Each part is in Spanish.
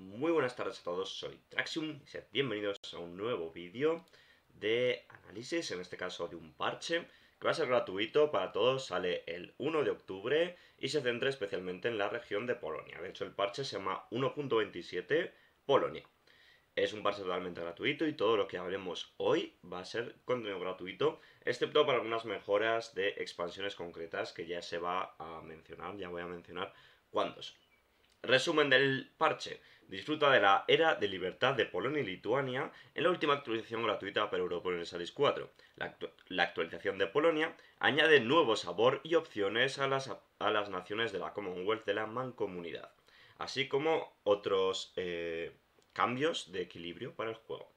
Muy buenas tardes a todos, soy Traxium y sean bienvenidos a un nuevo vídeo de análisis, en este caso de un parche que va a ser gratuito para todos, sale el 1 de octubre y se centra especialmente en la región de Polonia. De hecho, el parche se llama 1.27 Polonia. Es un parche totalmente gratuito y todo lo que hablemos hoy va a ser contenido gratuito, excepto para algunas mejoras de expansiones concretas que ya se va a mencionar, ya voy a mencionar cuándo son. Resumen del parche. Disfruta de la era de libertad de Polonia y Lituania en la última actualización gratuita para Europa en 4. La, 4 la, actualización de Polonia añade nuevo sabor y opciones a las, naciones de la Commonwealth de la Mancomunidad, así como otros eh, cambios de equilibrio para el juego.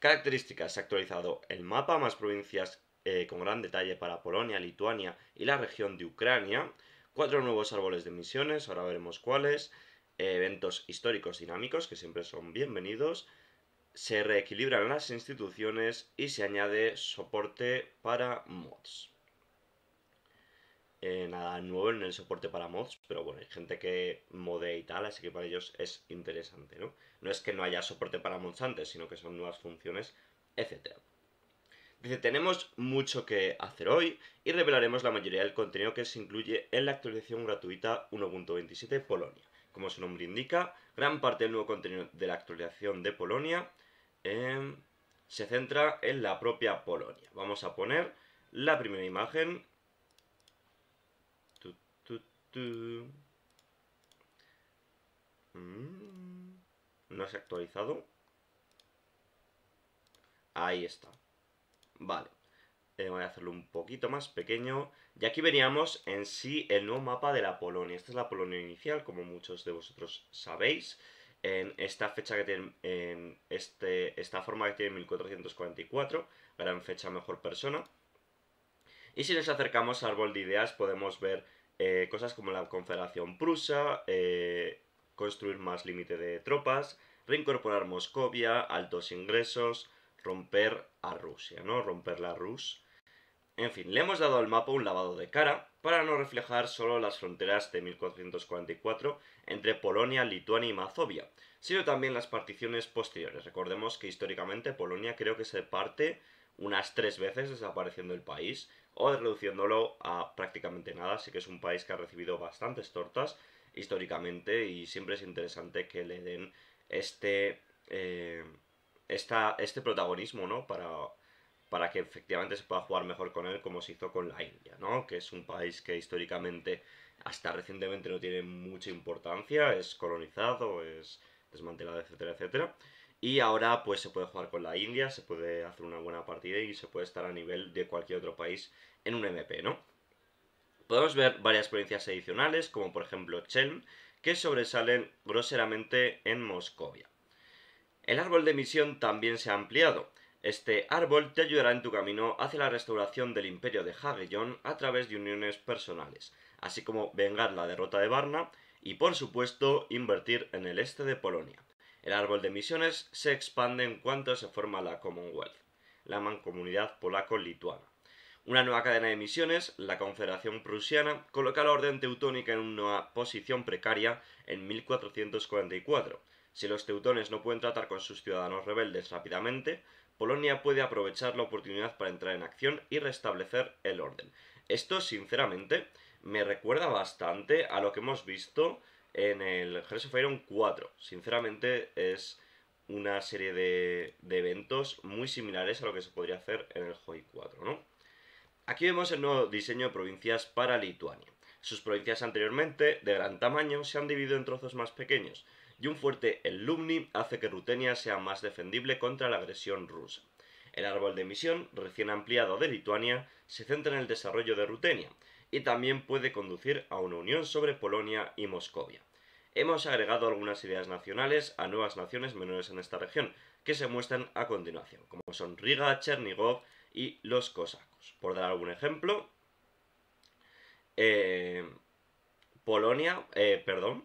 Características. Se ha actualizado el mapa, más provincias eh, con gran detalle para Polonia, Lituania y la región de Ucrania cuatro nuevos árboles de misiones, ahora veremos cuáles, eh, eventos históricos dinámicos que siempre son bienvenidos, se reequilibran las instituciones y se añade soporte para mods. Eh, nada nuevo en el soporte para mods, pero bueno, hay gente que modea y tal, así que para ellos es interesante, ¿no? No es que no haya soporte para mods antes, sino que son nuevas funciones, etc. Dice, tenemos mucho que hacer hoy y revelaremos la mayoría del contenido que se incluye en la actualización gratuita 1.27 Polonia. Como su nombre indica, gran parte del nuevo contenido de la actualización de Polonia em, se centra en la propia Polonia. Vamos a poner la primera imagen. Mm, no se ha actualizado. Ahí está. Vale. Eh, voy a hacerlo un poquito más pequeño. Y aquí veríamos en sí el nuevo mapa de la Polonia. Esta es la Polonia inicial, como muchos de vosotros sabéis. En esta fecha que tiene, en este, esta forma que tiene 1444, gran fecha mejor persona. Y si nos acercamos al árbol de ideas podemos ver eh, cosas como la Confederación Prusa, eh, construir más límite de tropas, reincorporar Moscovia, altos ingresos, romper a Rusia, ¿no? Romper la Rus. En fin, le hemos dado al mapa un lavado de cara para no reflejar solo las fronteras de 1444 entre Polonia, Lituania y Mazovia, sino también las particiones posteriores. Recordemos que históricamente Polonia creo que se parte unas tres veces desapareciendo el país o reduciéndolo a prácticamente nada, así que es un país que ha recibido bastantes tortas históricamente y siempre es interesante que le den este... Eh, este protagonismo, ¿no? Para, para que efectivamente se pueda jugar mejor con él como se hizo con la India, ¿no? Que es un país que históricamente hasta recientemente no tiene mucha importancia, es colonizado, es desmantelado, etcétera, etcétera. Y ahora pues se puede jugar con la India, se puede hacer una buena partida y se puede estar a nivel de cualquier otro país en un MP, ¿no? Podemos ver varias provincias adicionales, como por ejemplo Chelm, que sobresalen groseramente en Moscovia. El árbol de misión también se ha ampliado. Este árbol te ayudará en tu camino hacia la restauración del imperio de Hagellón a través de uniones personales, así como vengar la derrota de Varna y, por supuesto, invertir en el este de Polonia. El árbol de misiones se expande en cuanto se forma la Commonwealth, la mancomunidad polaco-lituana. Una nueva cadena de misiones, la Confederación Prusiana, coloca a la Orden Teutónica en una posición precaria en 1444 si los teutones no pueden tratar con sus ciudadanos rebeldes rápidamente, Polonia puede aprovechar la oportunidad para entrar en acción y restablecer el orden. Esto, sinceramente, me recuerda bastante a lo que hemos visto en el Hearts of Iron 4. Sinceramente, es una serie de, eventos muy similares a lo que se podría hacer en el Hoi 4, ¿no? Aquí vemos el nuevo diseño de provincias para Lituania. Sus provincias anteriormente, de gran tamaño, se han dividido en trozos más pequeños y un fuerte el Lumni hace que Rutenia sea más defendible contra la agresión rusa. El árbol de misión, recién ampliado de Lituania, se centra en el desarrollo de Rutenia y también puede conducir a una unión sobre Polonia y Moscovia. Hemos agregado algunas ideas nacionales a nuevas naciones menores en esta región, que se muestran a continuación, como son Riga, Chernigov y los cosacos. Por dar algún ejemplo, eh, Polonia, eh, perdón,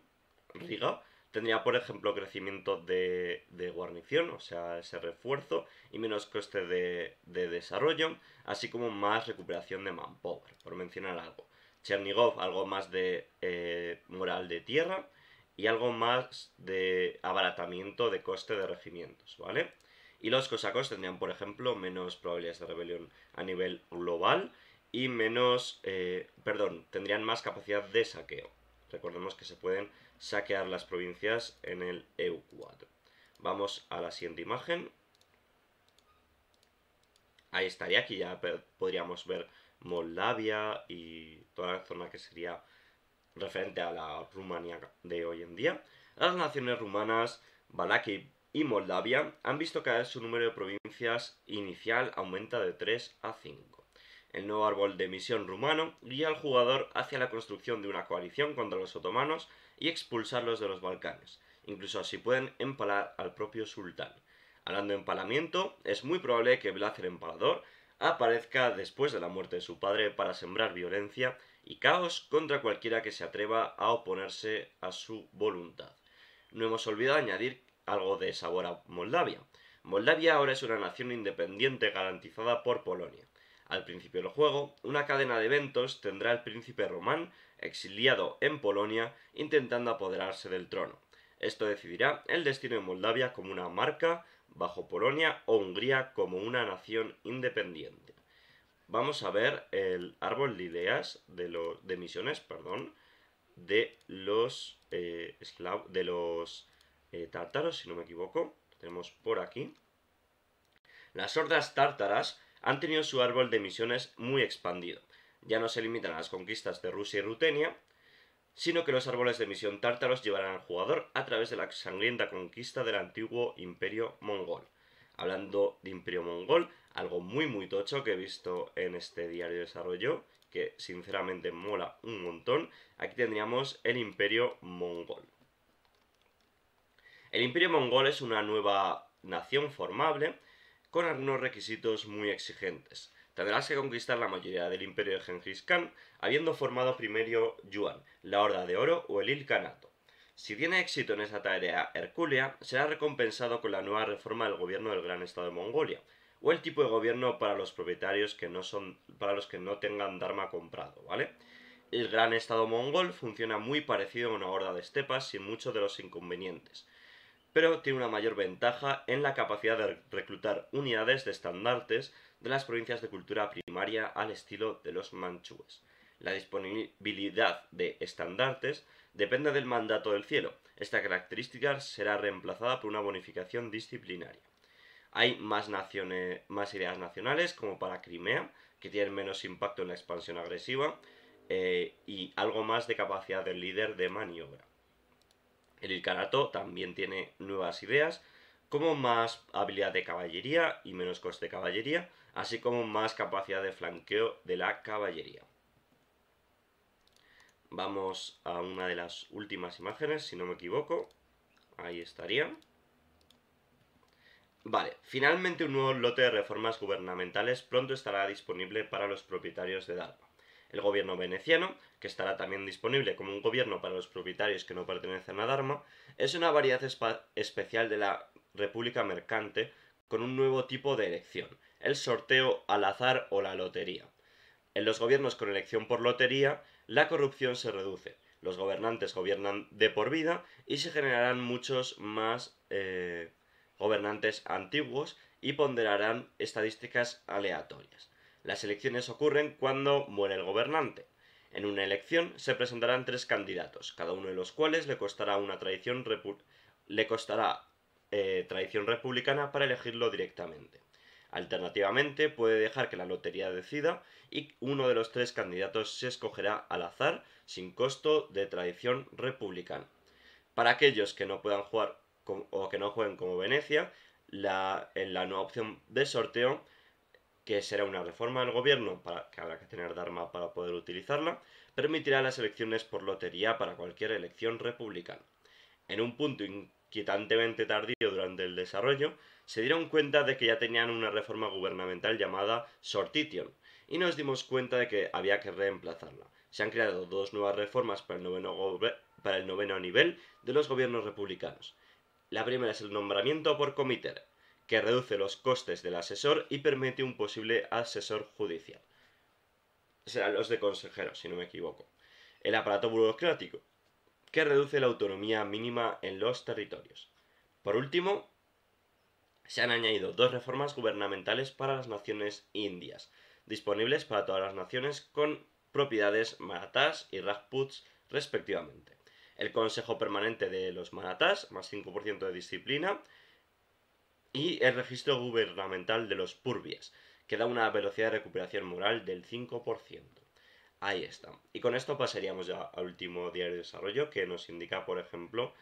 Riga, Tendría, por ejemplo, crecimiento de, guarnición, o sea, ese refuerzo, y menos coste de, desarrollo, así como más recuperación de manpower, por mencionar algo. Chernigov, algo más de eh, moral de tierra y algo más de abaratamiento de coste de regimientos, ¿vale? Y los cosacos tendrían, por ejemplo, menos probabilidades de rebelión a nivel global y menos, eh, perdón, tendrían más capacidad de saqueo. Recordemos que se pueden saquear las provincias en el EU4. Vamos a la siguiente imagen. Ahí estaría, aquí ya podríamos ver Moldavia y toda la zona que sería referente a la Rumanía de hoy en día. Las naciones rumanas, Balaki y Moldavia han visto que su número de provincias inicial aumenta de 3 a 5. El nuevo árbol de misión rumano guía al jugador hacia la construcción de una coalición contra los otomanos y expulsarlos de los Balcanes, incluso así pueden empalar al propio sultán. Hablando de empalamiento, es muy probable que Blazer Empalador aparezca después de la muerte de su padre para sembrar violencia y caos contra cualquiera que se atreva a oponerse a su voluntad. No hemos olvidado añadir algo de sabor a Moldavia. Moldavia ahora es una nación independiente garantizada por Polonia. Al principio del juego, una cadena de eventos tendrá al príncipe Román, exiliado en Polonia, intentando apoderarse del trono. Esto decidirá el destino de Moldavia como una marca bajo Polonia o Hungría como una nación independiente. Vamos a ver el árbol de ideas de, de misiones, perdón, de los eh, de los eh, tártaros, si no me equivoco. tenemos por aquí. Las hordas tártaras han tenido su árbol de misiones muy expandido. Ya no se limitan a las conquistas de Rusia y Rutenia, sino que los árboles de misión tártaros llevarán al jugador a través de la sangrienta conquista del antiguo imperio mongol. Hablando de imperio mongol, algo muy muy tocho que he visto en este diario de desarrollo, que sinceramente mola un montón, aquí tendríamos el imperio mongol. El imperio mongol es una nueva nación formable con algunos requisitos muy exigentes. Tendrás que conquistar la mayoría del imperio de Genghis Khan, habiendo formado primero Yuan, la Horda de Oro o el Ilkanato. Si tiene éxito en esa tarea hercúlea, será recompensado con la nueva reforma del gobierno del Gran Estado de Mongolia, o el tipo de gobierno para los propietarios que no son, para los que no tengan Dharma comprado, ¿vale? El Gran Estado mongol funciona muy parecido a una horda de estepas sin muchos de los inconvenientes, pero tiene una mayor ventaja en la capacidad de reclutar unidades de estandartes de las provincias de cultura primaria al estilo de los manchúes. La disponibilidad de estandartes depende del mandato del cielo. Esta característica será reemplazada por una bonificación disciplinaria. Hay más, ideas nacionales, como para Crimea, que tienen menos impacto en la expansión agresiva, eh, y algo más de capacidad del líder de maniobra. El ilcarato también tiene nuevas ideas, como más habilidad de caballería y menos coste de caballería, así como más capacidad de flanqueo de la caballería. Vamos a una de las últimas imágenes, si no me equivoco. Ahí estaría. Vale, finalmente un nuevo lote de reformas gubernamentales pronto estará disponible para los propietarios de DARPA el gobierno veneciano, que estará también disponible como un gobierno para los propietarios que no pertenecen a Dharma, es una variedad especial de la República Mercante con un nuevo tipo de elección, el sorteo al azar o la lotería. En los gobiernos con elección por lotería, la corrupción se reduce, los gobernantes gobiernan de por vida y se generarán muchos más eh, gobernantes antiguos y ponderarán estadísticas aleatorias. Las elecciones ocurren cuando muere el gobernante. En una elección se presentarán tres candidatos, cada uno de los cuales le costará una eh, traición republicana para elegirlo directamente. Alternativamente, puede dejar que la lotería decida y uno de los tres candidatos se escogerá al azar sin costo de tradición republicana. Para aquellos que no puedan jugar o que no jueguen como Venecia, en la nueva opción de sorteo que será una reforma del gobierno para, que habrá que tener Dharma para poder utilizarla, permitirá las elecciones por lotería para cualquier elección republicana. En un punto inquietantemente tardío durante el desarrollo, se dieron cuenta de que ya tenían una reforma gubernamental llamada Sortition, y nos dimos cuenta de que había que reemplazarla. Se han creado dos nuevas reformas para el noveno nivel de los gobiernos republicanos. La primera es el nombramiento por comité, que reduce los costes del asesor y permite un posible asesor judicial. Serán los de consejeros, si no me equivoco. El aparato burocrático, que reduce la autonomía mínima en los territorios. Por último, se han añadido dos reformas gubernamentales para las naciones indias, disponibles para todas las naciones con propiedades maratás y rajputs respectivamente. El Consejo Permanente de los Maratás, más 5% de disciplina, y el registro gubernamental de los purbias, que da una velocidad de recuperación moral del 5%. Ahí está. Y con esto pasaríamos ya al último diario de desarrollo, que nos indica, por ejemplo,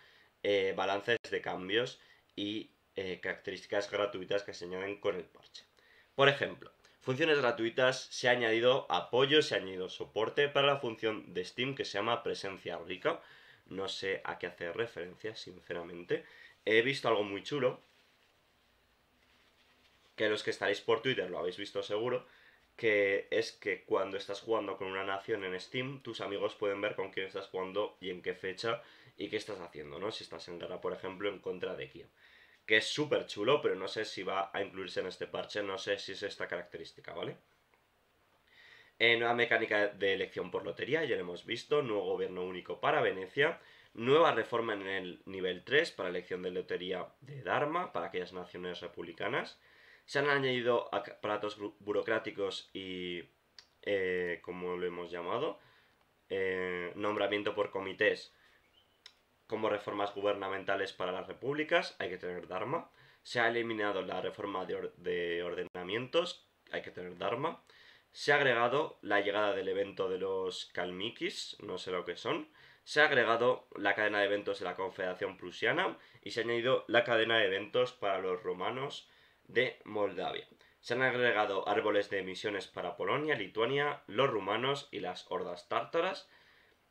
eh, balances de cambios y eh, características gratuitas que se añaden con el parche. Por ejemplo, funciones gratuitas se ha añadido apoyo, se ha añadido soporte para la función de Steam que se llama presencia rica. No sé a qué hace referencia, sinceramente. He visto algo muy chulo que los que estaréis por Twitter lo habéis visto seguro, que es que cuando estás jugando con una nación en Steam, tus amigos pueden ver con quién estás jugando y en qué fecha y qué estás haciendo, ¿no? Si estás en guerra, por ejemplo, en contra de Kio. Que es súper chulo, pero no sé si va a incluirse en este parche, no sé si es esta característica, ¿vale? Eh, nueva mecánica de elección por lotería, ya lo hemos visto, nuevo gobierno único para Venecia, nueva reforma en el nivel 3 para elección de lotería de Dharma, para aquellas naciones republicanas, se han añadido aparatos burocráticos y, eh, como lo hemos llamado, eh, nombramiento por comités como reformas gubernamentales para las repúblicas, hay que tener Dharma. Se ha eliminado la reforma de, de ordenamientos, hay que tener Dharma. Se ha agregado la llegada del evento de los Kalmikis, no sé lo que son. Se ha agregado la cadena de eventos de la Confederación Prusiana y se ha añadido la cadena de eventos para los romanos de Moldavia. Se han agregado árboles de emisiones para Polonia, Lituania, los rumanos y las hordas tártaras.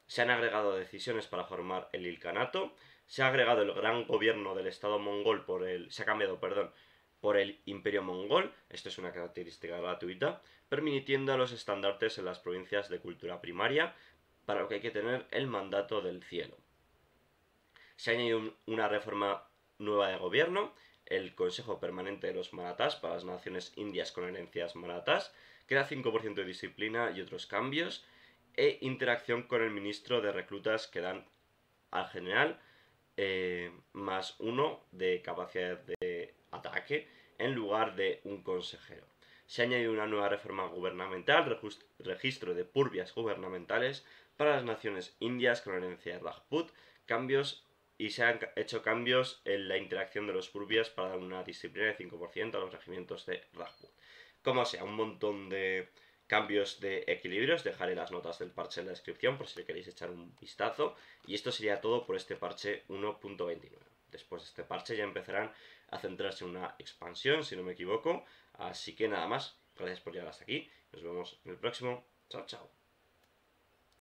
Se han agregado decisiones para formar el Ilcanato... Se ha agregado el gran gobierno del Estado mongol por el. se ha cambiado, perdón, por el Imperio Mongol, esto es una característica gratuita, permitiendo a los estandartes en las provincias de cultura primaria, para lo que hay que tener el mandato del cielo. Se ha añadido una reforma nueva de gobierno, el Consejo Permanente de los Maratas para las naciones indias con herencias Maratas que 5% de disciplina y otros cambios, e interacción con el ministro de reclutas que dan al general eh, más uno de capacidad de ataque en lugar de un consejero. Se ha añadido una nueva reforma gubernamental, registro de purbias gubernamentales para las naciones indias con herencia Rajput, cambios y se han hecho cambios en la interacción de los burbias para dar una disciplina de 5% a los regimientos de Rajput. Como sea, un montón de cambios de equilibrios, dejaré las notas del parche en la descripción por si le queréis echar un vistazo. Y esto sería todo por este parche 1.29. Después de este parche ya empezarán a centrarse en una expansión, si no me equivoco. Así que nada más, gracias por llegar hasta aquí. Nos vemos en el próximo. Chao, chao.